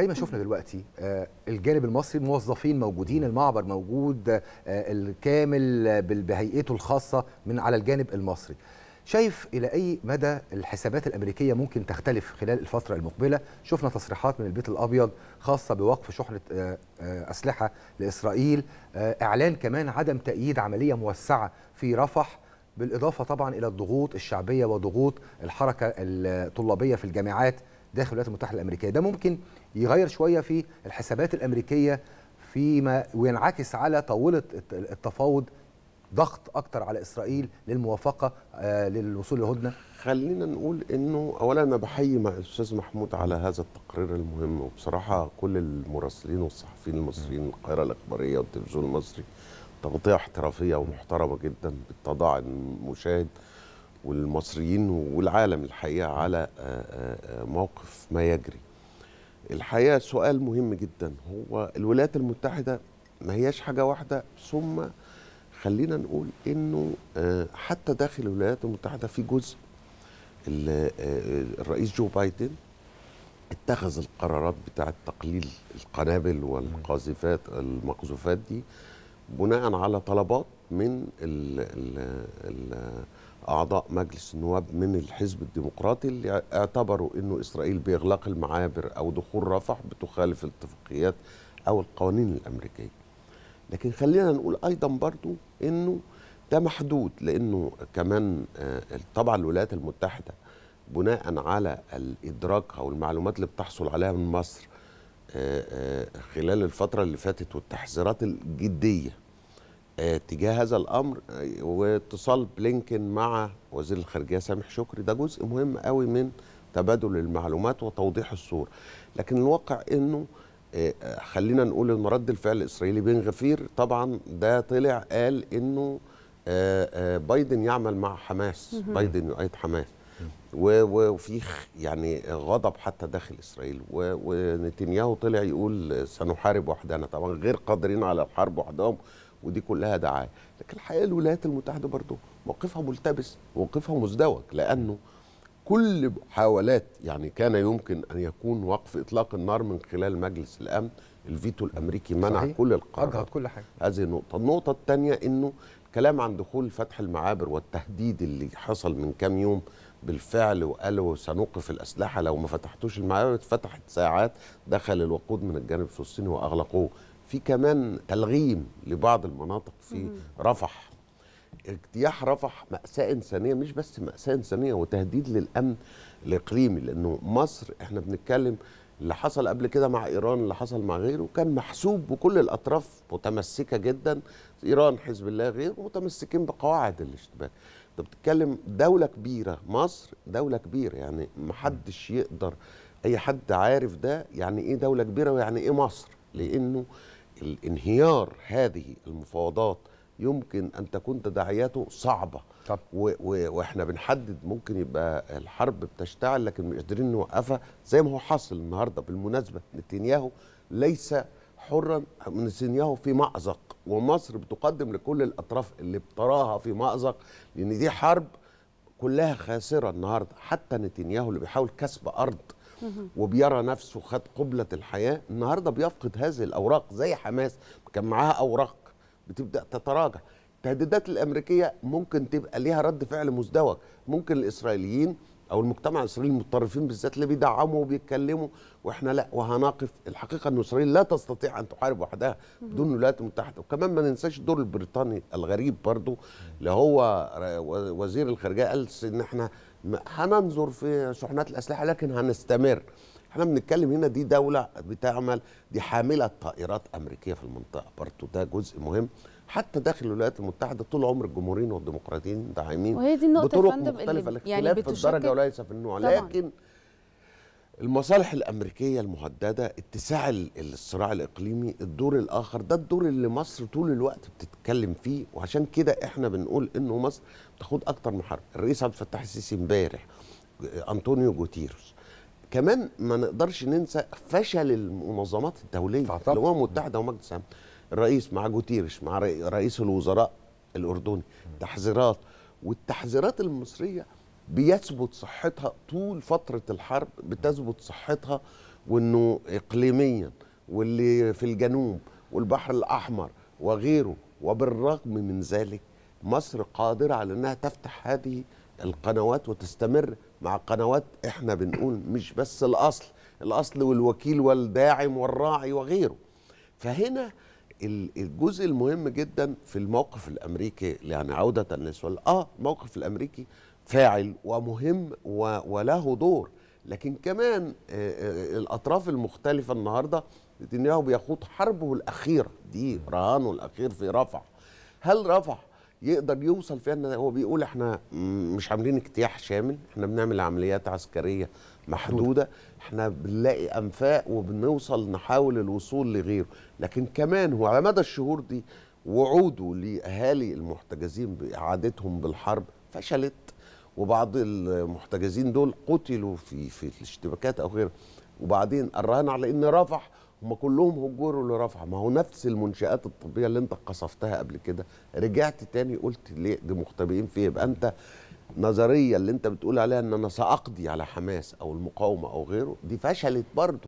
زي ما شفنا دلوقتي آه، الجانب المصري موظفين موجودين المعبر موجود آه، الكامل بهيئته الخاصه من على الجانب المصري شايف الى اي مدى الحسابات الامريكيه ممكن تختلف خلال الفتره المقبله شفنا تصريحات من البيت الابيض خاصه بوقف شحنه آه، اسلحه لاسرائيل اعلان كمان عدم تاييد عمليه موسعه في رفح بالاضافه طبعا الى الضغوط الشعبيه وضغوط الحركه الطلابيه في الجامعات داخل الولايات المتحده الامريكيه ده ممكن يغير شويه في الحسابات الامريكيه فيما وينعكس على طاوله التفاوض ضغط اكتر على اسرائيل للموافقه آه، للوصول لهدنه خلينا نقول انه اولا انا بحيي مع الاستاذ محمود على هذا التقرير المهم وبصراحه كل المراسلين والصحفيين المصريين القاهره الاخباريه والتلفزيون المصري تغطيه احترافيه ومحترمه جدا بتضع المشاهد والمصريين والعالم الحقيقه على آه، آه، آه، موقف ما يجري. الحقيقه سؤال مهم جدا هو الولايات المتحده ما هياش حاجه واحده ثم خلينا نقول انه حتى داخل الولايات المتحده في جزء الرئيس جو بايدن اتخذ القرارات بتاعه تقليل القنابل والقاذفات المقذوفات دي بناء على طلبات من ال ال ال اعضاء مجلس النواب من الحزب الديمقراطي اللي اعتبروا انه اسرائيل باغلاق المعابر او دخول رفح بتخالف الاتفاقيات او القوانين الامريكيه لكن خلينا نقول ايضا برضو انه ده محدود لانه كمان آه، طبعا الولايات المتحده بناء على الادراك او المعلومات اللي بتحصل عليها من مصر آه، آه، خلال الفتره اللي فاتت والتحذيرات الجديه آه، تجاه هذا الامر آه، واتصال بلينكن مع وزير الخارجيه سامح شكري ده جزء مهم قوي من تبادل المعلومات وتوضيح الصوره لكن الواقع انه آه، خلينا نقول ان رد الفعل الاسرائيلي بن غفير طبعا ده طلع قال انه بايدن يعمل مع حماس بايدن يؤيد حماس وفي يعني غضب حتى داخل اسرائيل ونتنياهو طلع يقول سنحارب وحدنا طبعا غير قادرين على الحرب وحدهم ودي كلها دعايه لكن الحقيقه الولايات المتحده برضه موقفها ملتبس موقفها مزدوج لانه كل محاولات يعني كان يمكن ان يكون وقف اطلاق النار من خلال مجلس الامن الفيتو الامريكي منع صحيح. كل القرارات كل حاجه هذه النقطه النقطه الثانيه انه الكلام عن دخول فتح المعابر والتهديد اللي حصل من كام يوم بالفعل وقالوا سنوقف الاسلحه لو ما فتحتوش المعابر اتفتحت ساعات دخل الوقود من الجانب الفلسطيني واغلقوه في كمان تلغيم لبعض المناطق في رفح اجتياح رفح مأساة إنسانية مش بس مأساة إنسانية وتهديد للأمن الإقليمي لأنه مصر إحنا بنتكلم اللي حصل قبل كده مع إيران اللي حصل مع غيره كان محسوب بكل الأطراف متمسكة جدا إيران حزب الله غيره متمسكين بقواعد الاشتباك أنت بتتكلم دولة كبيرة مصر دولة كبيرة يعني محدش يقدر أي حد عارف ده يعني إيه دولة كبيرة ويعني إيه مصر لأنه الانهيار هذه المفاوضات يمكن ان تكون تداعياته صعبه طب. و و واحنا بنحدد ممكن يبقى الحرب بتشتعل لكن مش قادرين نوقفها زي ما هو حاصل النهارده بالمناسبه نتنياهو ليس حرا نتنياهو في مأزق ومصر بتقدم لكل الاطراف اللي بتراها في مأزق لان دي حرب كلها خاسره النهارده حتى نتنياهو اللي بيحاول كسب ارض وبيرى نفسه خد قبلة الحياة النهاردة بيفقد هذه الأوراق زي حماس كان معاها أوراق بتبدأ تتراجع التهديدات الأمريكية ممكن تبقى ليها رد فعل مزدوج ممكن الإسرائيليين او المجتمع الاسرائيلي المتطرفين بالذات اللي بيدعموا وبيتكلموا واحنا لا وهنقف الحقيقه ان اسرائيل لا تستطيع ان تحارب وحدها بدون الولايات المتحده وكمان ما ننساش الدور البريطاني الغريب برضو اللي هو وزير الخارجيه قال ان احنا هننظر في شحنات الاسلحه لكن هنستمر احنا بنتكلم هنا دي دوله بتعمل دي حامله طائرات امريكيه في المنطقه برضه ده جزء مهم حتى داخل الولايات المتحده طول عمر الجمهوريين والديمقراطيين داعمين وهي دي النقطه بطرق مختلفه اللي يعني الاختلاف يعني في الدرجه وليس في النوع طبعًا. لكن المصالح الامريكيه المهدده اتساع الصراع الاقليمي الدور الاخر ده الدور اللي مصر طول الوقت بتتكلم فيه وعشان كده احنا بنقول انه مصر بتاخد اكتر من حرب الرئيس عبد الفتاح السيسي امبارح انطونيو جوتيروس كمان ما نقدرش ننسى فشل المنظمات الدوليه اللي الامم المتحده ومجلس الرئيس مع جوتيرش مع رئيس الوزراء الاردني تحذيرات والتحذيرات المصريه بيثبت صحتها طول فتره الحرب بتثبت صحتها وانه اقليميا واللي في الجنوب والبحر الاحمر وغيره وبالرغم من ذلك مصر قادره على انها تفتح هذه القنوات وتستمر مع قنوات احنا بنقول مش بس الاصل الاصل والوكيل والداعم والراعي وغيره فهنا الجزء المهم جدا في الموقف الامريكي يعني عوده للسؤال اه الموقف الامريكي فاعل ومهم وله دور لكن كمان آه، آه، الاطراف المختلفه النهارده نتنياهو بيخوض حربه الاخيره دي رهانه الاخير في رفح هل رفح يقدر يوصل فيها ان هو بيقول احنا مش عاملين اجتياح شامل احنا بنعمل عمليات عسكريه محدوده احنا بنلاقي انفاق وبنوصل نحاول الوصول لغيره لكن كمان هو على مدى الشهور دي وعوده لاهالي المحتجزين باعادتهم بالحرب فشلت وبعض المحتجزين دول قتلوا في في الاشتباكات او غيره وبعدين الرهان على ان رفح هم كلهم هجروا لرفح ما هو نفس المنشآت الطبية اللي انت قصفتها قبل كده رجعت تاني قلت ليه دي مختبئين فيه يبقى انت نظرية اللي انت بتقول عليها ان انا سأقضي على حماس او المقاومة او غيره دي فشلت برضه